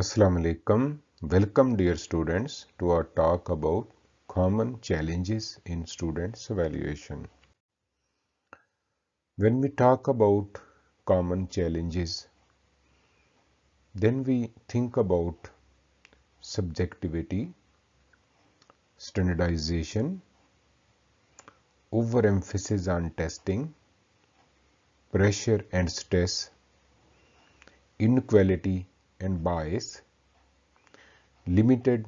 Assalamu alaikum. Welcome dear students to our talk about common challenges in students evaluation. When we talk about common challenges then we think about subjectivity, standardization, overemphasis on testing, pressure and stress, inequality and bias, limited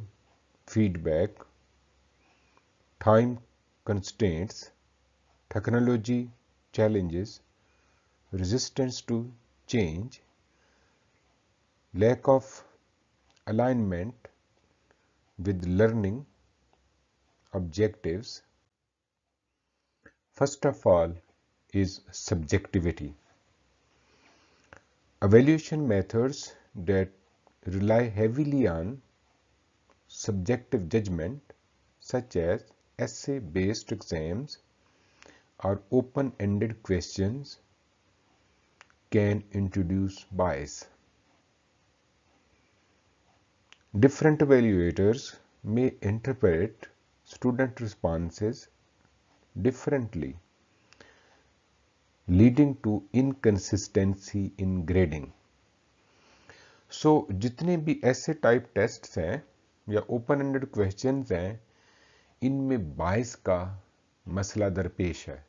feedback, time constraints, technology challenges, resistance to change, lack of alignment with learning objectives. First of all is subjectivity. Evaluation methods that rely heavily on subjective judgment such as essay-based exams or open-ended questions can introduce bias. Different evaluators may interpret student responses differently leading to inconsistency in grading. So so, जितने भी ऐसे type taste हैं या open ended question हैं इनमें बायस का मसला दरपेश है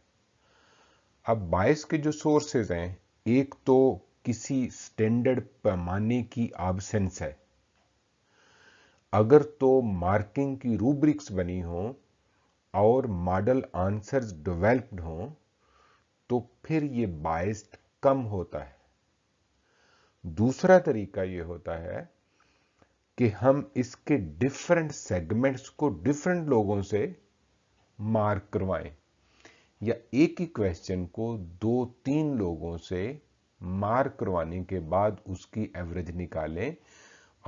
अब बायस के जो सोर्सेज हैं एक तो किसी स्टैंडर्ड पैमाने की आबसेंस है अगर तो मार्किंग की रूब्रिक्स बनी हो और मॉडल आंसर्स डेवलप्ड हो तो फिर ये बायस्ड कम होता है दूसरा तरीका यह होता है कि हम इसके डिफरेंट सेगमेंट्स को डिफरेंट लोगों से मार्क करवाएं या एक ही क्वेश्चन को दो तीन लोगों से मार्क करवाने के बाद उसकी एवरेज निकालें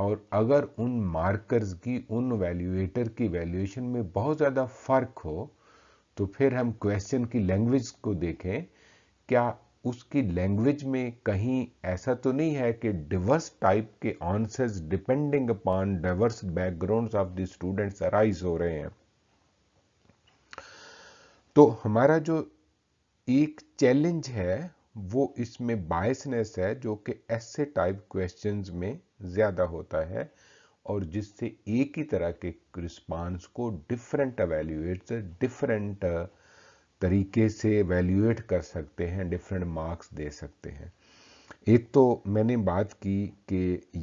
और अगर उन मार्कर्स की उन वैल्यूएटर की वैल्यूएशन में बहुत ज़्यादा फर्क हो तो फिर हम क्वेश्चन की लैंग्वेज को देखें क्या उसकी लैंग्वेज में कहीं ऐसा तो नहीं है कि डिवर्स टाइप के answers depending upon diverse backgrounds of the students arise हो रहे हैं तो हमारा जो एक चैलेंज है वो इसमें बायसनेस है जो कि ऐसे टाइप क्वेश्चंस में ज़्यादा होता है और जिससे एक ही तरह के रिस्पांस को डिफरेंट अवेल्यूएट्स डिफरेंट तरीके से वैल्यूएट कर सकते हैं डिफरेंट मार्क्स दे सकते हैं एक तो मैंने बात की कि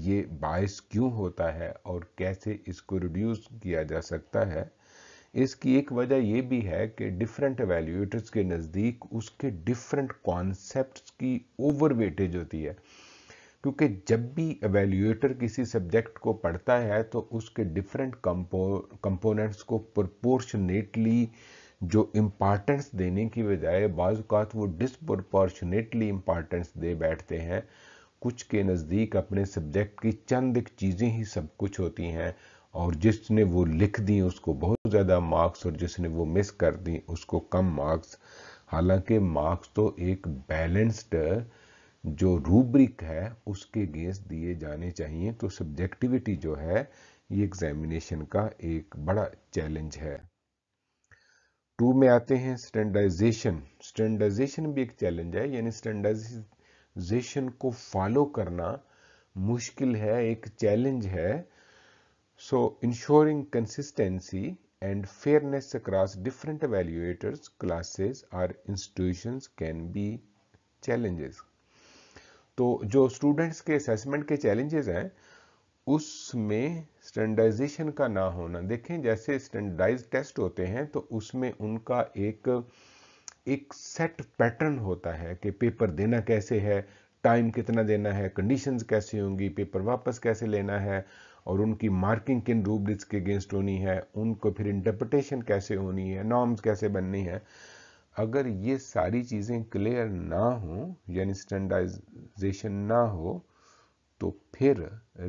ये बायस क्यों होता है और कैसे इसको रिड्यूस किया जा सकता है इसकी एक वजह ये भी है कि डिफरेंट वैल्यूएटर्स के नज़दीक उसके डिफरेंट कॉन्सेप्ट की ओवर वेटेज होती है क्योंकि जब भी एवेल्यूएटर किसी सब्जेक्ट को पढ़ता है तो उसके डिफरेंट कंपोनेंट्स को प्रोपोर्शनेटली जो इम्पॉर्टेंस देने की बजाय बाज़ात वो डिसप्रपॉर्चुनेटली इम्पार्टेंस दे बैठते हैं कुछ के नज़दीक अपने सब्जेक्ट की चंद एक चीज़ें ही सब कुछ होती हैं और जिसने वो लिख दी उसको बहुत ज़्यादा मार्क्स और जिसने वो मिस कर दी उसको कम मार्क्स हालांकि मार्क्स तो एक बैलेंस्ड जो रूब्रिक है उसके गेस दिए जाने चाहिए तो सब्जेक्टिविटी जो है ये एग्जामिनेशन का एक बड़ा चैलेंज है टू में आते हैं स्टैंडर्डाइजेशन स्टैंडर्डाइजेशन भी एक चैलेंज है यानी स्टैंडर्डाइजेशन को फॉलो करना मुश्किल है एक चैलेंज है so ensuring consistency and fairness across different valuators classes और इंस्टीट्यूशन कैन बी चैलेंजेस तो जो स्टूडेंट्स के असेसमेंट के चैलेंजेस हैं उसमें स्टैंडर्डाइजेशन का ना होना देखें जैसे स्टैंडर्डाइज टेस्ट होते हैं तो उसमें उनका एक एक सेट पैटर्न होता है कि पेपर देना कैसे है टाइम कितना देना है कंडीशंस कैसी होंगी पेपर वापस कैसे लेना है और उनकी मार्किंग किन रूब्रिक्स के अगेंस्ट होनी है उनको फिर इंटरप्रटेशन कैसे होनी है नॉर्म्स कैसे बननी है अगर ये सारी चीज़ें क्लियर ना हों यानी स्टैंडर्डाइजेशन ना हो तो फिर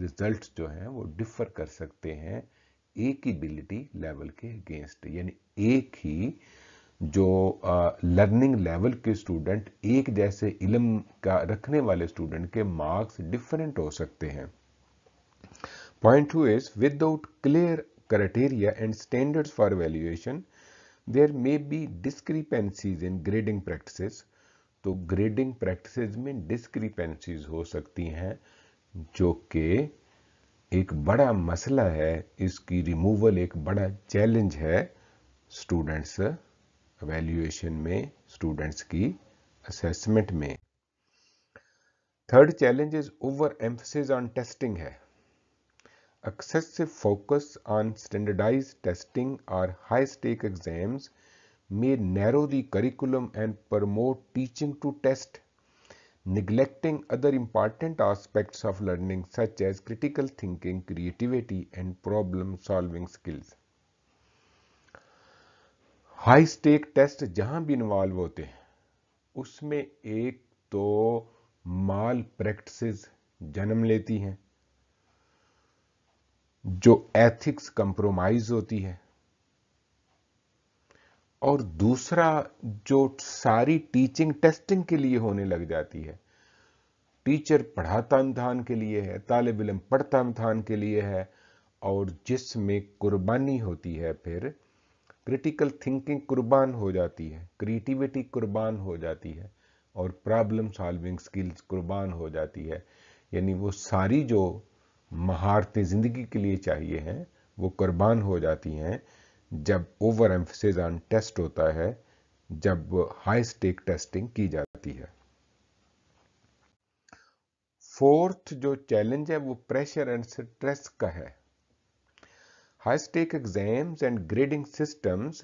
रिजल्ट जो हैं वो डिफर कर सकते हैं एक ही बिलिटी लेवल के अगेंस्ट यानी एक ही जो लर्निंग लेवल के स्टूडेंट एक जैसे इलम का रखने वाले स्टूडेंट के मार्क्स डिफरेंट हो सकते हैं point two is without clear criteria and standards for valuation there may be discrepancies in grading practice तो ग्रेडिंग प्रैक्टिस में डिस्क्रीपेंसीज हो सकती हैं जो कि एक बड़ा मसला है इसकी रिमूवल एक बड़ा चैलेंज है स्टूडेंट्स वैल्यूएशन में स्टूडेंट्स की असेसमेंट में third challenge is over emphasis on testing है excessive focus on standardize testing और high stake exams may narrow curriculum and promote teaching to test neglecting other important aspects of learning such as critical thinking, creativity and problem solving skills. High stake test जहां भी involve होते हैं उसमें एक तो माल practices जन्म लेती हैं जो एथिक्स कंप्रोमाइज होती है और दूसरा जो सारी टीचिंग टेस्टिंग के लिए होने लग जाती है टीचर पढ़ाता अनुधान के लिए है तालब इलम पढ़ता अनुधान के लिए है और जिसमें कुर्बानी होती है फिर क्रिटिकल थिंकिंग कुर्बान हो जाती है क्रिएटिविटी कुर्बान हो जाती है और प्रॉब्लम सॉल्विंग स्किल्स कुर्बान हो जाती है यानी वो सारी जो महारतें ज़िंदगी के लिए चाहिए हैं वो कुर्बान हो जाती हैं जब ओवर एम्फोसिस ऑन टेस्ट होता है जब हाई स्टेक टेस्टिंग की जाती है फोर्थ जो चैलेंज है वो प्रेशर एंड स्ट्रेस का है high stake exams and grading systems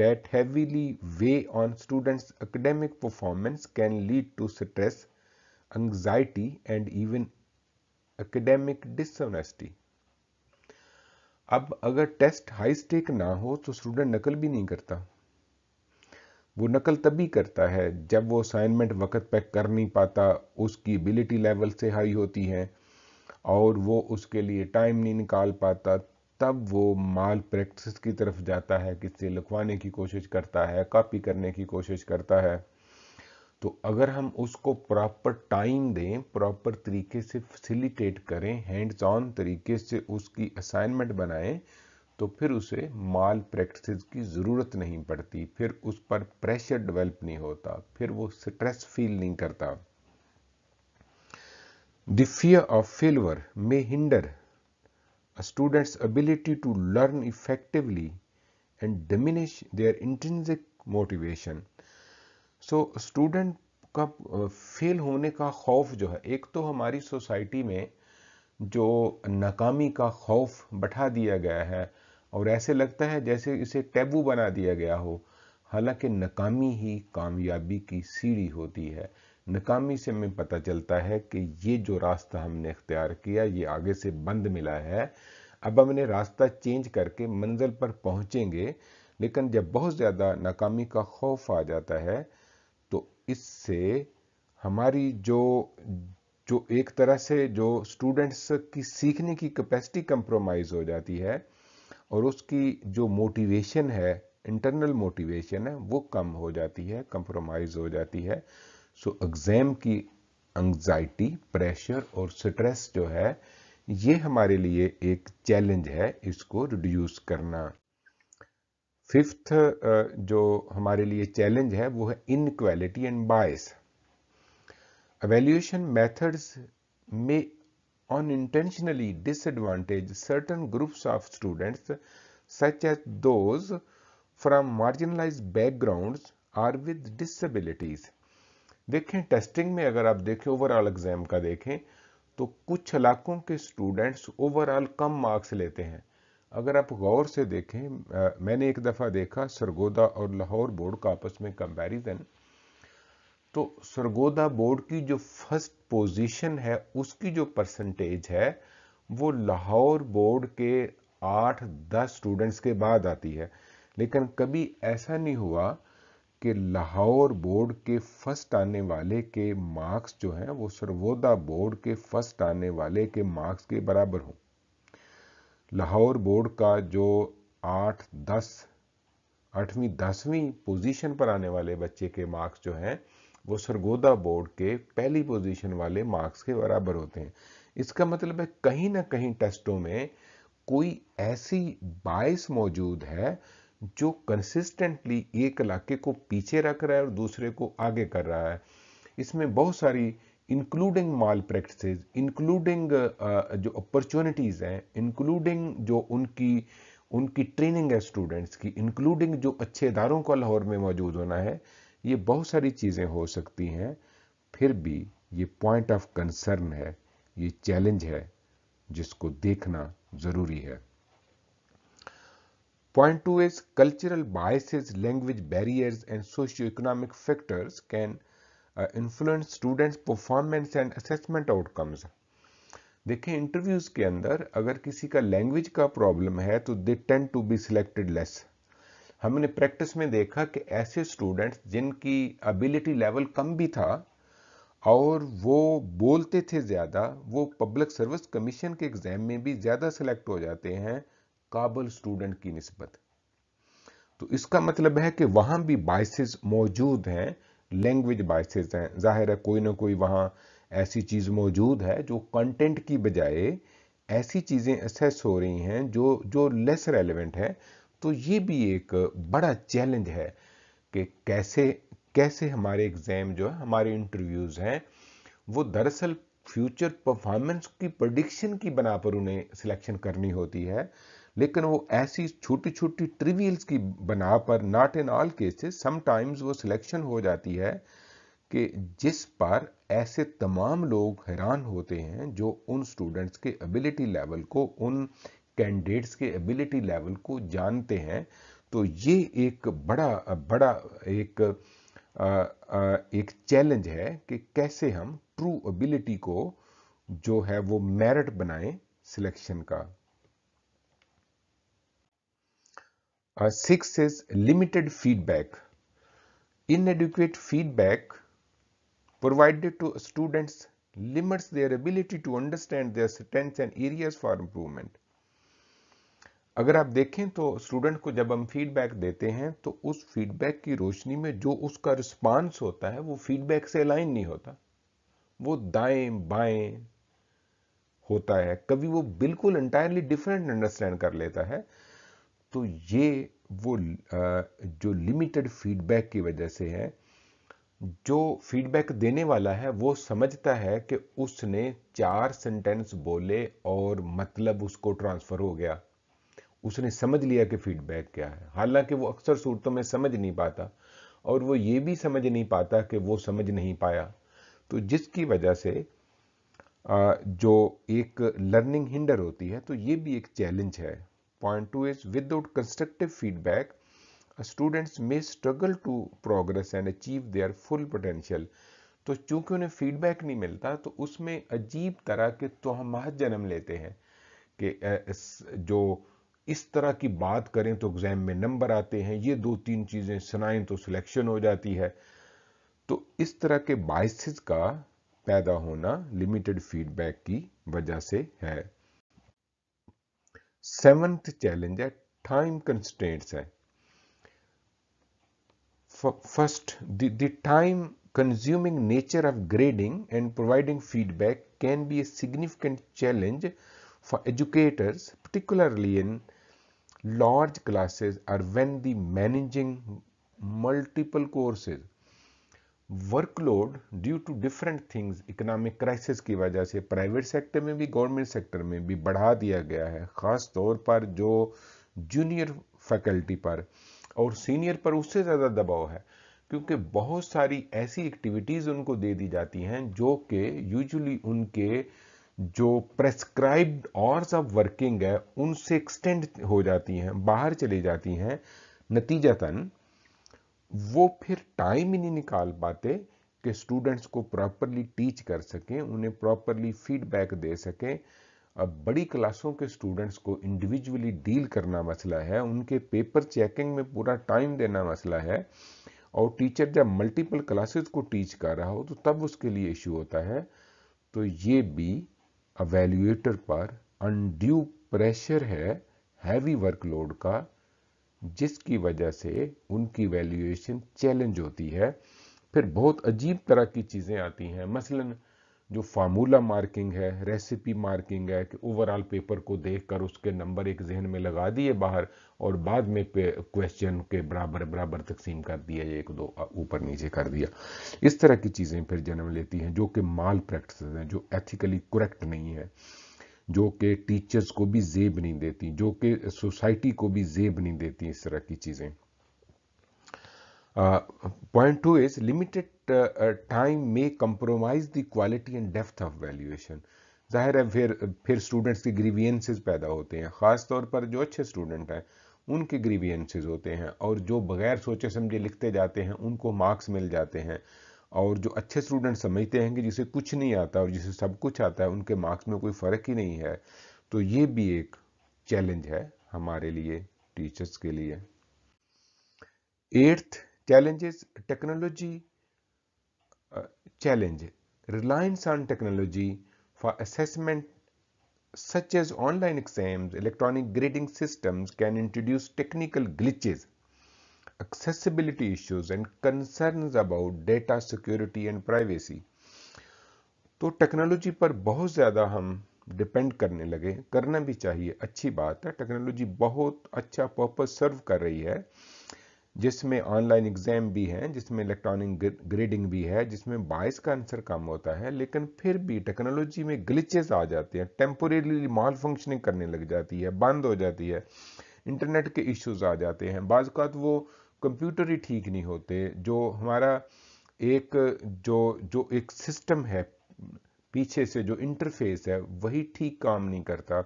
that heavily weigh on students academic performance can lead to stress anxiety and even academic dishonesty अब अगर टेस्ट हाई स्टेक ना हो तो स्टूडेंट नकल भी नहीं करता वो नकल तभी करता है जब वो असाइनमेंट वक्त पे कर नहीं पाता उसकी एबिलिटी लेवल से हाई होती है और वो उसके लिए टाइम नहीं निकाल पाता तब वो माल प्रैक्टिस की तरफ जाता है किससे लिखवाने की कोशिश करता है कॉपी करने की कोशिश करता है तो अगर हम उसको प्रॉपर टाइम दें प्रॉपर तरीके से फैसिलिटेट करें हैंड्स ऑन तरीके से उसकी असाइनमेंट बनाएं तो फिर उसे माल प्रैक्टिस की ज़रूरत नहीं पड़ती फिर उस पर प्रेशर डेवलप नहीं होता फिर वो स्ट्रेस फील नहीं करता the fear of failure may hinder students ability to learn effectively and diminish their intrinsic motivation so student का फेल होने का खौफ जो है एक तो हमारी सोसाइटी में जो नाकामी का खौफ बैठा दिया गया है और ऐसे लगता है जैसे इसे टैबू बना दिया गया हो हालांकि नाकामी ही कामयाबी की सीढ़ी होती है नाकामी से हमें पता चलता है कि ये जो रास्ता हमने अख्तियार किया ये आगे से बंद मिला है अब हमने रास्ता चेंज करके मंजिल पर पहुंचेंगे लेकिन जब बहुत ज़्यादा नाकामी का खौफ आ जाता है इससे हमारी जो जो एक तरह से जो स्टूडेंट्स की सीखने की कैपेसिटी कंप्रोमाइज हो जाती है और उसकी जो मोटिवेशन है इंटरनल मोटिवेशन है वो कम हो जाती है कंप्रोमाइज हो जाती है सो एग्ज़ाम की एंजाइटी प्रेशर और स्ट्रेस जो है ये हमारे लिए एक चैलेंज है इसको रिड्यूस करना फिफ्थ uh, जो हमारे लिए चैलेंज है वो है inequality and bias evaluation methods में unintentionally disadvantage certain groups of students such as those from marginalize background or with disabilities देखें टेस्टिंग में अगर आप देखें ओवरऑल एग्जाम का देखें तो कुछ इलाकों के स्टूडेंट्स ओवरऑल कम मार्क्स लेते हैं अगर आप गौर से देखें मैंने एक दफ़ा देखा सरगोदा और लाहौर बोर्ड का आपस में कंपैरिजन तो सरगोदा बोर्ड की जो फर्स्ट पोजीशन है उसकी जो परसेंटेज है वो लाहौर बोर्ड के आठ दस स्टूडेंट्स के बाद आती है लेकिन कभी ऐसा नहीं हुआ कि लाहौर बोर्ड के फर्स्ट आने वाले के मार्क्स जो हैं वो सरगोदा बोर्ड के फर्स्ट आने वाले के मार्क्स के बराबर हों लाहौर बोर्ड का जो आठ दस आठवीं दसवीं पोजीशन पर आने वाले बच्चे के मार्क्स जो हैं वो सरगोदा बोर्ड के पहली पोजीशन वाले मार्क्स के बराबर होते हैं इसका मतलब है कहीं ना कहीं टेस्टों में कोई ऐसी बाइस मौजूद है जो कंसिस्टेंटली एक इलाके को पीछे रख रहा है और दूसरे को आगे कर रहा है इसमें बहुत सारी इंक्लूडिंग माल प्रैक्टिस इंक्लूडिंग जो अपॉर्चुनिटीज़ हैं इंक्लूडिंग जो उनकी उनकी ट्रेनिंग है स्टूडेंट्स की इंक्लूडिंग जो अच्छे इदारों का लाहौर में मौजूद होना है ये बहुत सारी चीज़ें हो सकती हैं फिर भी ये पॉइंट ऑफ कंसर्न है ये चैलेंज है जिसको देखना ज़रूरी है point two is cultural biases language barriers and socio economic factors can influence students performance and assessment outcomes देखें इंटरव्यूज़ के अंदर अगर किसी का लैंग्वेज का प्रॉब्लम है तो they tend to be selected less हमने प्रैक्टिस में देखा कि ऐसे स्टूडेंट्स जिनकी एबिलिटी लेवल कम भी था और वो बोलते थे ज़्यादा वो पब्लिक सर्विस कमीशन के एग्ज़ाम में भी ज़्यादा सिलेक्ट हो जाते हैं काबल स्टूडेंट की नस्बत तो इसका मतलब है कि वहां भी बाइसेस मौजूद हैं लैंग्वेज बाइसेस हैं जाहिर है कोई ना कोई वहाँ ऐसी चीज़ मौजूद है जो कंटेंट की बजाय ऐसी चीज़ें असेस हो रही हैं जो जो लेस रेलिवेंट है तो ये भी एक बड़ा चैलेंज है कि कैसे कैसे हमारे एग्ज़ाम जो है हमारे इंटरव्यूज़ हैं वो दरअसल फ्यूचर परफॉर्मेंस की प्रडिक्शन की बना पर उन्हें सिलेक्शन करनी होती है लेकिन वो ऐसी छोटी छोटी ट्रिवियल्स की बना पर not in all cases sometimes वो सिलेक्शन हो जाती है कि जिस पर ऐसे तमाम लोग हैरान होते हैं जो उन स्टूडेंट्स के एबिलिटी लेवल को उन कैंडिडेट्स के एबिलिटी लेवल को जानते हैं तो ये एक बड़ा बड़ा एक आ, आ, एक चैलेंज है कि कैसे हम ट्रू एबिलिटी को जो है वो मेरिट बनाएं सिलेक्शन का Uh, six is limited feedback. Inadequate feedback provided to students limits their ability to understand their strengths and areas for improvement. अगर आप देखें तो स्टूडेंट को जब हम फीडबैक देते हैं तो उस फीडबैक की रोशनी में जो उसका रिस्पांस होता है वो फीडबैक से अलाइन नहीं होता वो दाएं बाएं होता है कभी वो बिल्कुल एंटायरली डिफरेंट अंडरस्टैंड कर लेता है तो ये वो जो लिमिटेड फीडबैक की वजह से है जो फीडबैक देने वाला है वो समझता है कि उसने चार सेंटेंस बोले और मतलब उसको ट्रांसफ़र हो गया उसने समझ लिया कि फ़ीडबैक क्या है हालांकि वो अक्सर सूरतों में समझ नहीं पाता और वो ये भी समझ नहीं पाता कि वो समझ नहीं पाया तो जिसकी वजह से जो एक लर्निंग हिंडर होती है तो ये भी एक चैलेंज है Point two is without constructive feedback, students may struggle to progress and achieve their full potential. तो चूंकि उन्हें फीडबैक नहीं मिलता तो उसमें अजीब तरह के तोहमात जन्म लेते हैं कि जो इस तरह की बात करें तो एग्ज़ाम में नंबर आते हैं ये दो तीन चीज़ें सुनाएं तो सिलेक्शन हो जाती है तो इस तरह के बाइसिस का पैदा होना लिमिटेड फीडबैक की वजह से है Seventh challenge: time constraints. first the, the time consuming nature of grading and providing feedback can be a significant challenge for educators particularly in large classes or when the managing multiple courses workload due to different things economic crisis की वजह से private sector में भी government sector में भी बढ़ा दिया गया है ख़ास तौर पर जो जूनियर फैकल्टी पर और सीनियर पर उससे ज़्यादा दबाव है क्योंकि बहुत सारी ऐसी एक्टिविटीज़ उनको दे दी जाती हैं जो कि यूजुअली उनके जो प्रेस्क्राइब्ड आवर्स ऑफ वर्किंग है उनसे एक्सटेंड हो जाती हैं बाहर चली जाती हैं नतीजतन वो फिर टाइम ही नहीं निकाल पाते कि स्टूडेंट्स को प्रॉपरली टीच कर सकें उन्हें प्रॉपरली फीडबैक दे सकें अब बड़ी क्लासों के स्टूडेंट्स को इंडिविजुअली डील करना मसला है उनके पेपर चेकिंग में पूरा टाइम देना मसला है और टीचर जब मल्टीपल क्लासेस को टीच कर रहा हो तो तब उसके लिए इश्यू होता है तो ये भी अवेल्यूएटर पर अनड्यू प्रेशर है हैवी वर्कलोड का जिसकी वजह से उनकी वैल्यूएशन चैलेंज होती है फिर बहुत अजीब तरह की चीज़ें आती हैं मसलन जो फार्मूला मार्किंग है रेसिपी मार्किंग है कि ओवरऑल पेपर को देखकर उसके नंबर एक जहन में लगा दिए बाहर और बाद में क्वेश्चन के बराबर बराबर तकसीम कर दिया एक दो ऊपर नीचे कर दिया इस तरह की चीज़ें फिर जन्म लेती हैं जो कि माल प्रैक्टिस हैं जो एथिकली करेक्ट नहीं है जो कि टीचर्स को भी जेब नहीं देती जो कि सोसाइटी को भी जेब नहीं देती इस तरह की चीज़ें point two is limited time may compromise the quality and depth of valuation जाहिर है फिर फिर स्टूडेंट्स के ग्रीवियंसिस पैदा होते हैं ख़ास तौर पर जो अच्छे स्टूडेंट हैं उनके ग्रीवियंसेज होते हैं और जो बगैर सोचे समझे लिखते जाते हैं उनको मार्क्स मिल जाते हैं और जो अच्छे स्टूडेंट समझते हैं कि जिसे कुछ नहीं आता और जिसे सब कुछ आता है उनके मार्क्स में कोई फ़र्क ही नहीं है तो ये भी एक चैलेंज है हमारे लिए टीचर्स के लिए eighth challenges technology challenge reliance on technology for assessment such as online exams electronic grading systems can introduce technical glitches accessibility issues and concerns about data security and privacy तो technology पर बहुत ज़्यादा हम depend करने लगे करना भी चाहिए अच्छी बात है टेक्नोलॉजी बहुत अच्छा पर्पज सर्व कर रही है जिसमें ऑनलाइन एग्ज़ाम भी हैं जिसमें इलेक्ट्रॉनिक ग्रेडिंग भी है जिसमें बायस का आंसर कम होता है लेकिन फिर भी टेक्नोलॉजी में ग्लिचेस आ जाते हैं टेम्पोरेली माल फंक्शनिंग करने लग जाती है बंद हो जाती है इंटरनेट के इश्यूज आ जाते हैं बाज वो कंप्यूटर ही ठीक नहीं होते जो हमारा एक जो जो एक सिस्टम है पीछे से जो इंटरफेस है वही ठीक काम नहीं करता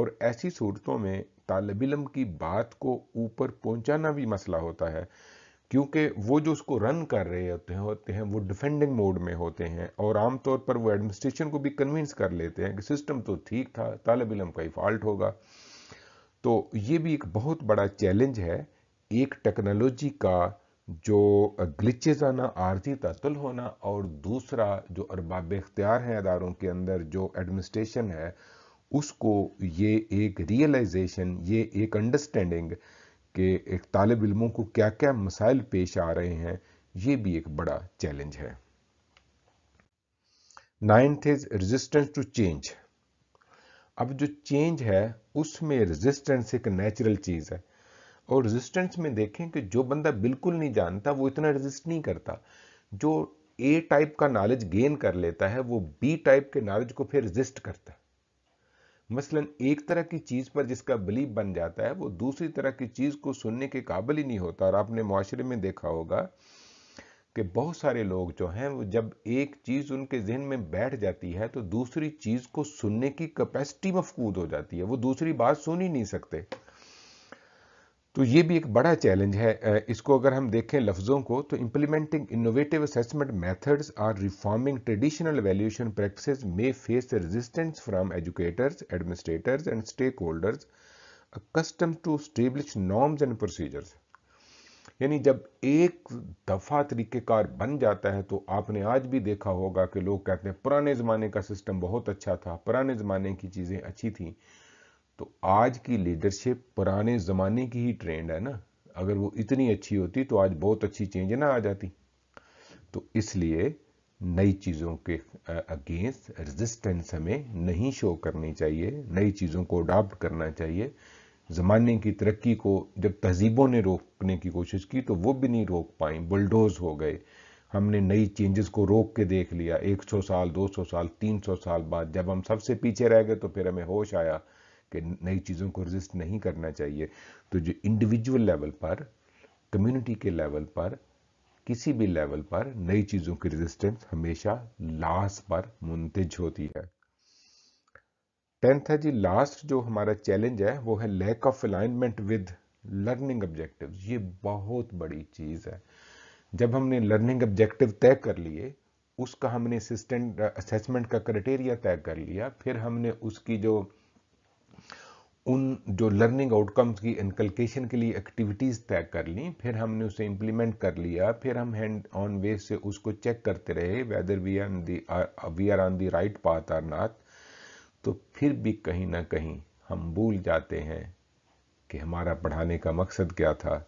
और ऐसी सूरतों में तालब इलम की बात को ऊपर पहुंचाना भी मसला होता है क्योंकि वो जो उसको रन कर रहे होते हैं होते हैं वो डिफेंडिंग मोड में होते हैं और आमतौर पर वो एडमिनिस्ट्रेशन को भी कन्विंस कर लेते हैं कि सिस्टम तो ठीक था तालब इलम का ही फॉल्ट होगा तो ये भी एक बहुत बड़ा चैलेंज है एक टेक्नोलॉजी का जो ग्लिचेज आना आर्जी ततल होना और दूसरा जो अरबाब इख्तियार हैं अदारों के अंदर जो एडमिनिस्ट्रेशन है उसको ये एक रियलाइजेशन ये एक अंडरस्टैंडिंग के एक तालब इलमों को क्या क्या मसाइल पेश आ रहे हैं ये भी एक बड़ा चैलेंज है ninth is resistance to change अब जो चेंज है उसमें रेजिस्टेंस एक नेचुरल चीज़ है और रेजिस्टेंस में देखें कि जो बंदा बिल्कुल नहीं जानता वो इतना रेजिस्ट नहीं करता जो ए टाइप का नॉलेज गेन कर लेता है वो बी टाइप के नॉलेज को फिर रेजिस्ट करता है मसलन एक तरह की चीज़ पर जिसका बिलीव बन जाता है वो दूसरी तरह की चीज़ को सुनने के काबिल ही नहीं होता और आपने माशरे में देखा होगा कि बहुत सारे लोग जो हैं वो जब एक चीज़ उनके जहन में बैठ जाती है तो दूसरी चीज़ को सुनने की कैपेसिटी मफकूद हो जाती है वो दूसरी बात सुन ही नहीं सकते तो ये भी एक बड़ा चैलेंज है इसको अगर हम देखें लफ्ज़ों को तो implementing innovative assessment methods or reforming traditional valuation practice may face resistance from educators administrators and stakeholders accustomed to established norms and procedures यानी जब एक दफ़ा तरीक़ेकार बन जाता है तो आपने आज भी देखा होगा कि लोग कहते हैं पुराने ज़माने का सिस्टम बहुत अच्छा था पुराने ज़माने की चीज़ें अच्छी थी तो आज की लीडरशिप पुराने ज़माने की ही ट्रेंड है ना अगर वो इतनी अच्छी होती तो आज बहुत अच्छी चेंज ना आ जाती तो इसलिए नई चीज़ों के अगेंस्ट रेजिस्टेंस हमें नहीं शो करनी चाहिए नई चीज़ों को अडाप्ट करना चाहिए ज़माने की तरक्की को जब तहजीबों ने रोकने की कोशिश की तो वो भी नहीं रोक पाई बुलडोज हो गए हमने नई चेंजेस को रोक के देख लिया 100 साल 200 साल 300 साल बाद जब हम सबसे पीछे रह गए तो फिर हमें होश आया कि नई चीज़ों को रजिस्ट नहीं करना चाहिए तो जो इंडिविजुअल लेवल पर कम्युनिटी के लेवल पर किसी भी लेवल पर नई चीज़ों की रेजिस्टेंस हमेशा लास्ट पर मुंतज होती है टेंथ है जी लास्ट जो हमारा चैलेंज है वो है lack of alignment with learning objective ये बहुत बड़ी चीज़ है जब हमने लर्निंग ऑब्जेक्टिव तय कर लिए उसका हमने असिस्टेंट असेसमेंट का क्राइटेरिया तय कर लिया फिर हमने उसकी जो उन जो लर्निंग आउटकम्स की इनकलकेशन के लिए एक्टिविटीज़ तय कर ली फिर हमने उसे इम्प्लीमेंट कर लिया फिर हम हैंड ऑन वे से उसको चेक करते रहे whether we are the we are on the right path or not तो फिर भी कहीं ना कहीं हम भूल जाते हैं कि हमारा पढ़ाने का मकसद क्या था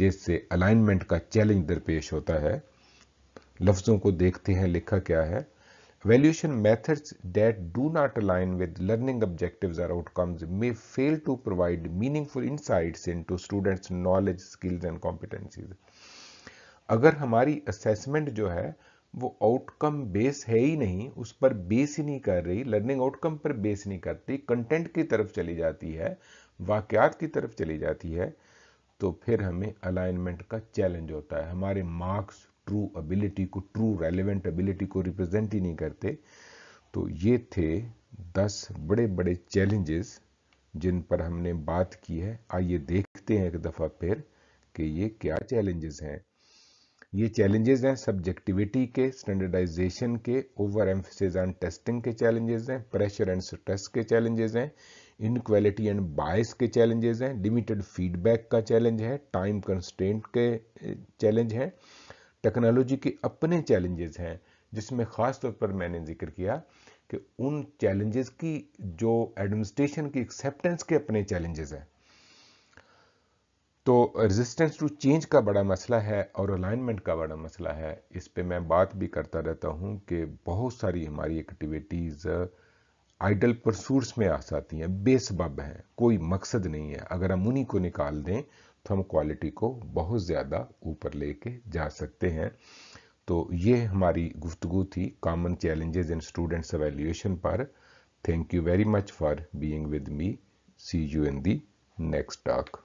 जिससे अलाइनमेंट का चैलेंज दरपेश होता है लफ्ज़ों को देखते हैं लिखा क्या है Evaluation methods that do not align with learning objectives or outcomes may fail to provide meaningful insights into students' knowledge, skills and competencies. अगर हमारी असेसमेंट जो है वो आउटकम बेस है ही नहीं उस पर बेस ही नहीं कर रही लर्निंग आउटकम पर बेस नहीं करती कंटेंट की तरफ चली जाती है वाकयात की तरफ चली जाती है तो फिर हमें अलाइनमेंट का चैलेंज होता है हमारे मार्क्स ट्रू एबिलिटी को ट्रू रेलिवेंट एबिलिटी को रिप्रेजेंट ही नहीं करते तो ये थे दस बड़े बड़े चैलेंजेस जिन पर हमने बात की है आइए देखते हैं एक दफ़ा फिर कि ये क्या चैलेंजेस हैं ये चैलेंजेस हैं सब्जेक्टिविटी के स्टैंडर्डाइजेशन के ओवर एम्फोसिस ऑन टेस्टिंग के चैलेंजेस हैं प्रेशर एंड स्ट्रेस के चैलेंजेस हैं इनक्वालिटी एंड बायस के चैलेंजेस हैं लिमिटेड फीडबैक का चैलेंज है टाइम कंस्टेंट के चैलेंज eh, हैं टेक्नोलॉजी के अपने चैलेंजेस हैं जिसमें ख़ास तौर पर मैंने जिक्र किया कि उन चैलेंजेस की जो एडमिनिस्ट्रेशन की एक्सेप्टेंस के अपने चैलेंजेस हैं तो रेजिस्टेंस टू चेंज का बड़ा मसला है और अलाइनमेंट का बड़ा मसला है इस पे मैं बात भी करता रहता हूँ कि बहुत सारी हमारी एक्टिविटीज़ आइडल परसूर्स में आ जाती हैं बेसबब हैं कोई मकसद नहीं है अगर हम उन्हीं को निकाल दें थम क्वालिटी को बहुत ज़्यादा ऊपर लेके जा सकते हैं तो ये हमारी गुफ्तगु थी common challenges in students evaluation पर thank you very much for being with me see you in the next talk